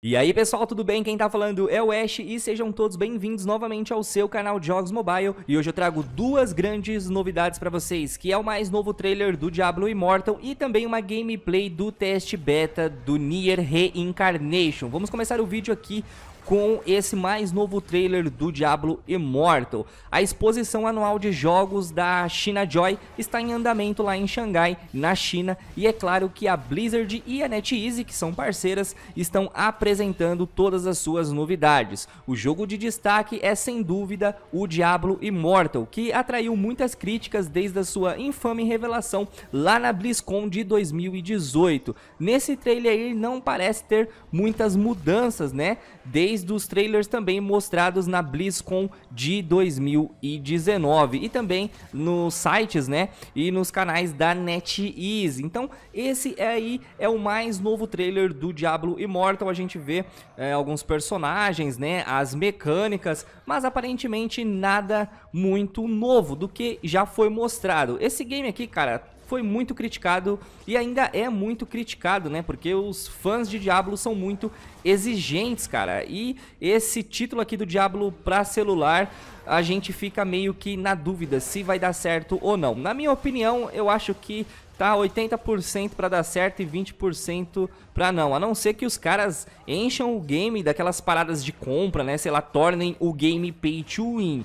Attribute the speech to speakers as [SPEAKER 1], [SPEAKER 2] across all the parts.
[SPEAKER 1] E aí pessoal, tudo bem? Quem tá falando é o Ash e sejam todos bem-vindos novamente ao seu canal de jogos mobile E hoje eu trago duas grandes novidades pra vocês Que é o mais novo trailer do Diablo Immortal E também uma gameplay do teste beta do Nier Reincarnation Vamos começar o vídeo aqui com esse mais novo trailer do Diablo Immortal. A exposição anual de jogos da China Joy está em andamento lá em Xangai, na China, e é claro que a Blizzard e a NetEase, que são parceiras, estão apresentando todas as suas novidades. O jogo de destaque é sem dúvida o Diablo Immortal, que atraiu muitas críticas desde a sua infame revelação lá na BlizzCon de 2018. Nesse trailer ele não parece ter muitas mudanças, né? Desde dos trailers também mostrados na BlizzCon de 2019 e também nos sites, né, e nos canais da NetEase. Então, esse é aí é o mais novo trailer do Diablo Immortal. A gente vê é, alguns personagens, né, as mecânicas, mas aparentemente nada muito novo do que já foi mostrado. Esse game aqui, cara, foi muito criticado e ainda é muito criticado, né? Porque os fãs de Diablo são muito exigentes, cara. E esse título aqui do Diablo para celular, a gente fica meio que na dúvida se vai dar certo ou não. Na minha opinião, eu acho que tá 80% para dar certo e 20% para não. A não ser que os caras encham o game daquelas paradas de compra, né? Sei lá, tornem o game pay to win.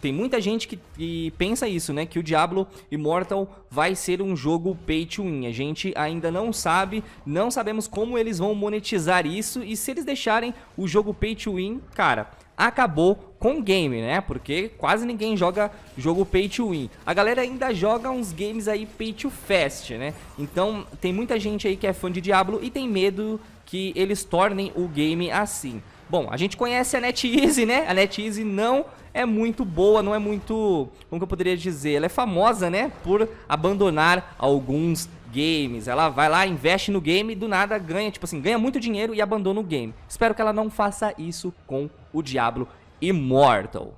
[SPEAKER 1] Tem muita gente que, que, pensa isso, né? Que o Diablo Immortal vai ser um jogo pay to win. A gente ainda não sabe, não sabemos como eles vão monetizar isso. E se eles deixarem o jogo pay to win, cara, acabou com o game, né? Porque quase ninguém joga jogo pay to win. A galera ainda joga uns games aí pay to fast, né? Então tem muita gente aí que é fã de Diablo e tem medo que eles tornem o game assim. Bom, a gente conhece a NetEase, né? A NetEase não é muito boa, não é muito, como eu poderia dizer, ela é famosa, né, por abandonar alguns games. Ela vai lá, investe no game e do nada ganha, tipo assim, ganha muito dinheiro e abandona o game. Espero que ela não faça isso com o Diablo Immortal.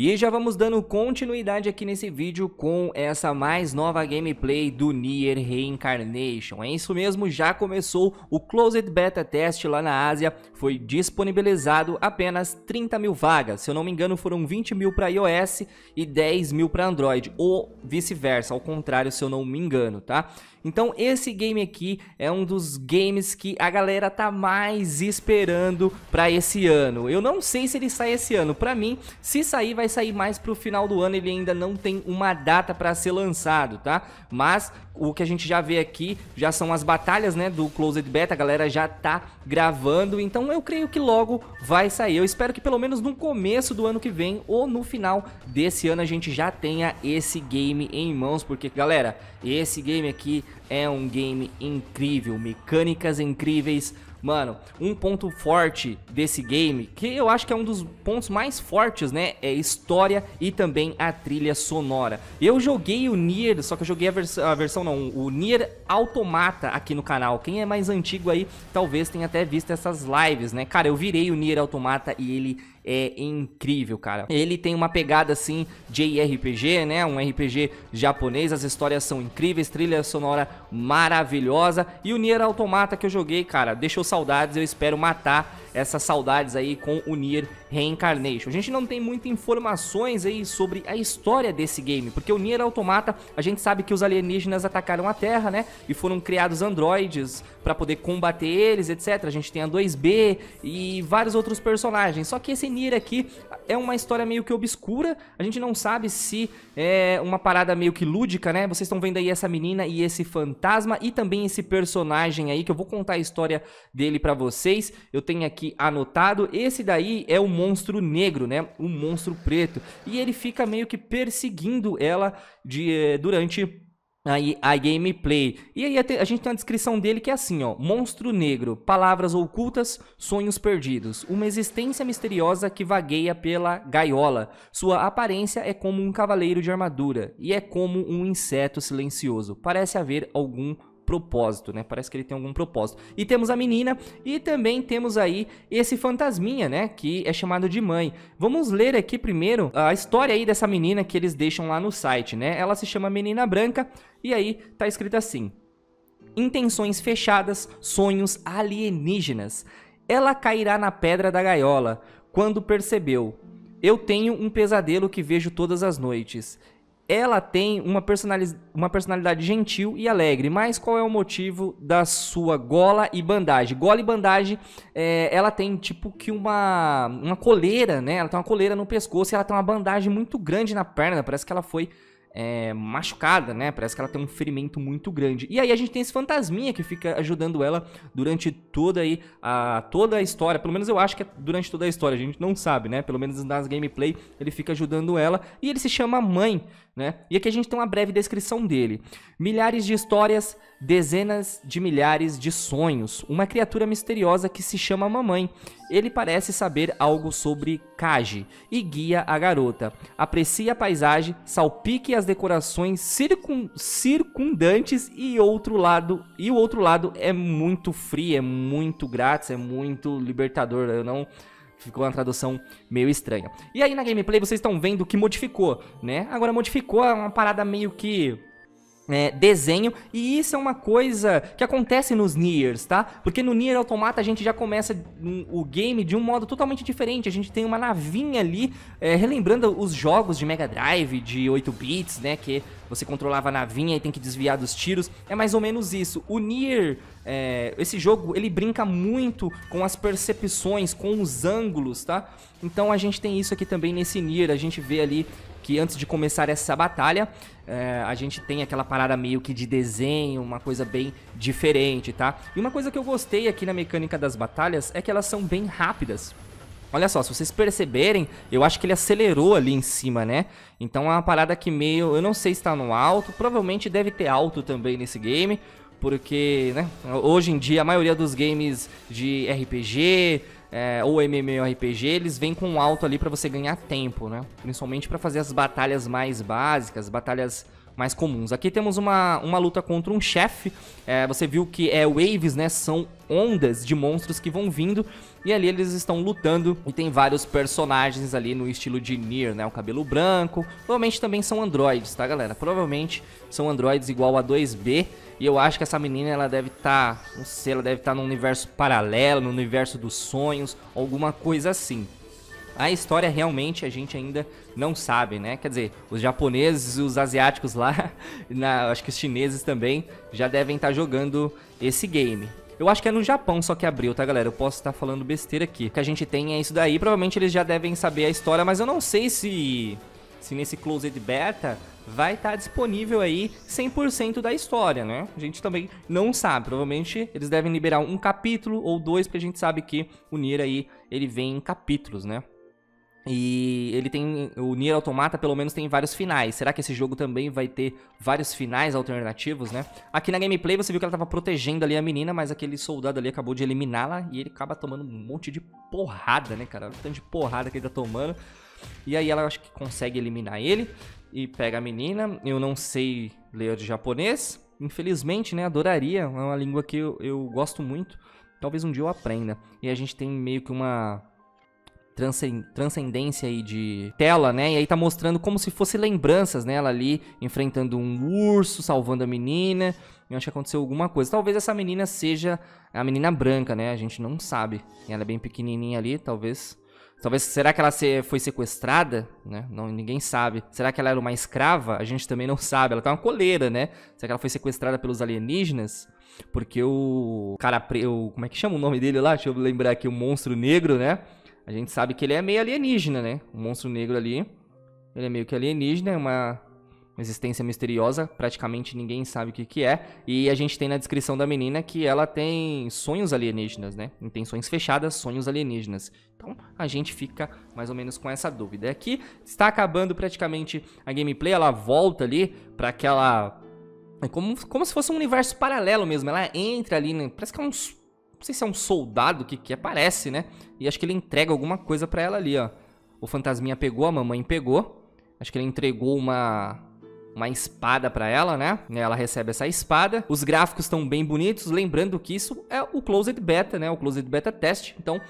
[SPEAKER 1] E já vamos dando continuidade aqui nesse vídeo com essa mais nova gameplay do Nier Reincarnation. É isso mesmo, já começou o Closed Beta Test lá na Ásia, foi disponibilizado apenas 30 mil vagas, se eu não me engano foram 20 mil para iOS e 10 mil para Android, ou vice-versa, ao contrário se eu não me engano, tá? Então esse game aqui é um dos games que a galera tá mais esperando para esse ano. Eu não sei se ele sai esse ano, para mim, se sair vai vai sair mais pro final do ano, ele ainda não tem uma data para ser lançado, tá? Mas o que a gente já vê aqui já são as batalhas, né, do Closed Beta, a galera já tá gravando, então eu creio que logo vai sair. Eu espero que pelo menos no começo do ano que vem ou no final desse ano a gente já tenha esse game em mãos, porque galera, esse game aqui é um game incrível, mecânicas incríveis, Mano, um ponto forte desse game, que eu acho que é um dos pontos mais fortes, né? É história e também a trilha sonora. Eu joguei o Nier, só que eu joguei a, vers a versão não, o Nier Automata aqui no canal. Quem é mais antigo aí, talvez tenha até visto essas lives, né? Cara, eu virei o Nier Automata e ele é incrível, cara. Ele tem uma pegada assim de RPG, né? Um RPG japonês, as histórias são incríveis, trilha sonora maravilhosa. E o Nier Automata que eu joguei, cara, deixou saudades, eu espero matar essas saudades aí com o Nier Reincarnation. A gente não tem muitas informações aí sobre a história desse game, porque o Nier Automata, a gente sabe que os alienígenas atacaram a Terra, né? E foram criados androides para poder combater eles, etc. A gente tem a 2B e vários outros personagens. Só que esse Nier aqui é uma história meio que obscura, a gente não sabe se é uma parada meio que lúdica, né? Vocês estão vendo aí essa menina e esse fantasma e também esse personagem aí que eu vou contar a história dele para vocês. Eu tenho aqui aqui anotado. Esse daí é o monstro negro, né? O monstro preto. E ele fica meio que perseguindo ela de, eh, durante aí a gameplay. E aí a, gente tem a descrição dele que é assim, ó: Monstro negro, palavras ocultas, sonhos perdidos, uma existência misteriosa que vagueia pela gaiola. Sua aparência é como um cavaleiro de armadura e é como um inseto silencioso. Parece haver algum propósito, né? Parece que ele tem algum propósito. E temos a menina e também temos aí esse fantasminha, né? Que é chamado de mãe. Vamos ler aqui primeiro a história aí dessa menina que eles deixam lá no site, né? Ela se chama Menina Branca e aí tá escrito assim: Intenções fechadas, sonhos alienígenas. Ela cairá na pedra da gaiola quando percebeu. Eu tenho um pesadelo que vejo todas as noites ela tem uma, personaliz... uma personalidade gentil e alegre, mas qual é o motivo da sua gola e bandagem? Gola e bandagem, é, ela tem tipo que uma, uma coleira, né? Ela tem uma coleira no pescoço e ela tem uma bandagem muito grande na perna, né? parece que ela foi é, machucada, né? Parece que ela tem um ferimento muito grande. E aí a gente tem esse fantasminha que fica ajudando ela durante toda aí a toda a história. Pelo menos eu acho que é durante toda a história, a gente não sabe, né? Pelo menos nas gameplay ele fica ajudando ela e ele se chama Mãe. Né? E aqui a gente tem uma breve descrição dele. Milhares de histórias, dezenas de milhares de sonhos. Uma criatura misteriosa que se chama Mamãe. Ele parece saber algo sobre Kaji e guia a garota. Aprecia a paisagem, salpique as decorações circun circundantes e outro lado. E o outro lado é muito frio, é muito grátis, é muito libertador. Eu não Ficou uma tradução meio estranha. E aí na gameplay vocês estão vendo que modificou, né? Agora modificou é uma parada meio que é, desenho, e isso é uma coisa que acontece nos Niers, tá? Porque no Nier Automata a gente já começa o game de um modo totalmente diferente, a gente tem uma navinha ali, é, relembrando os jogos de Mega Drive, de 8 bits, né, que você controlava a navinha e tem que desviar dos tiros. É mais ou menos isso. O Nier, é, esse jogo, ele brinca muito com as percepções, com os ângulos, tá? Então a gente tem isso aqui também nesse Nier. A gente vê ali que antes de começar essa batalha, é, a gente tem aquela parada meio que de desenho, uma coisa bem diferente, tá? E uma coisa que eu gostei aqui na mecânica das batalhas é que elas são bem rápidas. Olha só, se vocês perceberem, eu acho que ele acelerou ali em cima, né? Então é uma parada que meio... Eu não sei se tá no alto, provavelmente deve ter alto também nesse game, porque, né, hoje em dia a maioria dos games de RPG é, ou MMORPG, eles vêm com alto ali para você ganhar tempo, né? Principalmente para fazer as batalhas mais básicas, batalhas mais comuns. Aqui temos uma, uma luta contra um chefe. É, você viu que é waves, né? São ondas de monstros que vão vindo. E ali eles estão lutando e tem vários personagens ali no estilo de Nier, né? O cabelo branco. Provavelmente também são androides, tá, galera? Provavelmente são androides igual a 2B. E eu acho que essa menina, ela deve estar, tá, não sei, ela deve estar tá num universo paralelo, no universo dos sonhos, alguma coisa assim a história realmente a gente ainda não sabe, né? Quer dizer, os japoneses e os asiáticos lá, na, acho que os chineses também, já devem estar tá jogando esse game. Eu acho que é no Japão só que abriu, tá, galera? Eu posso estar tá falando besteira aqui. O que a gente tem é isso daí. Provavelmente eles já devem saber a história, mas eu não sei se, se nesse Closed Beta vai estar tá disponível aí 100% da história, né? A gente também não sabe, provavelmente eles devem liberar um capítulo ou dois, porque a gente sabe que o Nier aí, ele vem em capítulos, né? E ele tem. O Nier Automata, pelo menos, tem vários finais. Será que esse jogo também vai ter vários finais alternativos, né? Aqui na gameplay você viu que ela tava protegendo ali a menina, mas aquele soldado ali acabou de eliminá-la e ele acaba tomando um monte de porrada, né, cara? Um tanto de porrada que ele tá tomando. E aí ela acho que consegue eliminar ele e pega a menina. Eu não sei ler de japonês. Infelizmente, né? Adoraria. É uma língua que eu, eu gosto muito. Talvez um dia eu aprenda. E a gente tem meio que uma transcendência aí de tela, né? E aí tá mostrando como se fosse lembranças, né? Ela ali enfrentando um urso, salvando a menina. Eu acho que aconteceu alguma coisa. Talvez essa menina seja a menina branca, né? A gente não sabe. Ela é bem pequenininha ali, talvez... Talvez, será que ela foi sequestrada? Né? Não, ninguém sabe. Será que ela era uma escrava? A gente também não sabe. Ela tá uma coleira, né? Será que ela foi sequestrada pelos alienígenas? Porque o cara, o, como é que chama o nome dele lá? Deixa eu lembrar aqui, o monstro negro, né? A gente sabe que ele é meio alienígena, né? O monstro negro ali. Ele é meio que alienígena, é uma existência misteriosa, praticamente ninguém sabe o que, que é. E a gente tem na descrição da menina que ela tem sonhos alienígenas, né? Intenções fechadas, sonhos alienígenas. Então a gente fica mais ou menos com essa dúvida. Aqui é está acabando praticamente a gameplay, ela volta ali para aquela. É como, como se fosse um universo paralelo mesmo. Ela entra ali, né? parece que é um. Não sei se é um soldado, o que, que é, parece, né? e acho que ele entrega alguma coisa para ela ali, ó. O fantasminha pegou, a mamãe pegou. Acho que ele entregou uma uma espada para ela, né? Ela recebe essa espada. Os gráficos estão bem bonitos, lembrando que isso é o closed beta, né? O closed beta test. Então,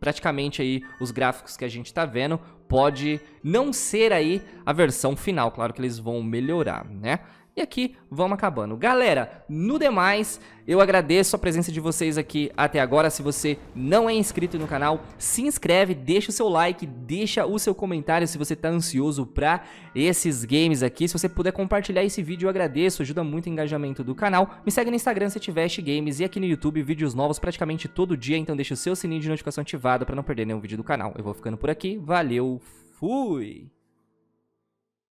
[SPEAKER 1] praticamente aí os gráficos que a gente tá vendo pode não ser aí a versão final, claro que eles vão melhorar, né? E aqui vamos acabando. Galera, no demais, eu agradeço a presença de vocês aqui até agora. Se você não é inscrito no canal, se inscreve, deixa o seu like, deixa o seu comentário se você tá ansioso pra esses games aqui. Se você puder compartilhar esse vídeo, eu agradeço, ajuda muito o engajamento do canal. Me segue no Instagram se tiver games e aqui no YouTube vídeos novos praticamente todo dia, então deixa o seu sininho de notificação ativado pra não perder nenhum vídeo do canal. Eu vou ficando por aqui, valeu, fui!